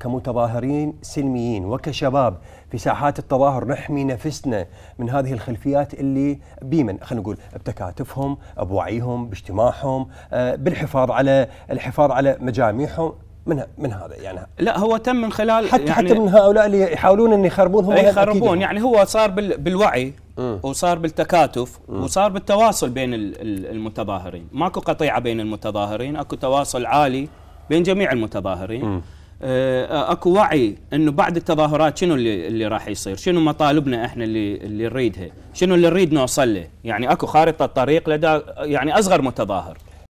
كمتظاهرين سلميين وكشباب في ساحات التظاهر نحمي نفسنا من هذه الخلفيات اللي بيمن خلينا نقول بتكاتفهم بوعيهم باجتماعهم آه، بالحفاظ على الحفاظ على مجاميعهم من من هذا يعني لا هو تم من خلال حتى يعني حتى من هؤلاء اللي يحاولون ان يخربون هم يخربون يعني هو صار بالوعي م. وصار بالتكاتف م. وصار بالتواصل بين المتظاهرين ماكو قطيعه بين المتظاهرين اكو تواصل عالي بين جميع المتظاهرين م. آه، اكو وعي انه بعد التظاهرات شنو اللي, اللي راح يصير؟ شنو مطالبنا احنا اللي اللي نريدها؟ شنو اللي نريد نوصل له؟ يعني اكو خارطه طريق لدى يعني اصغر متظاهر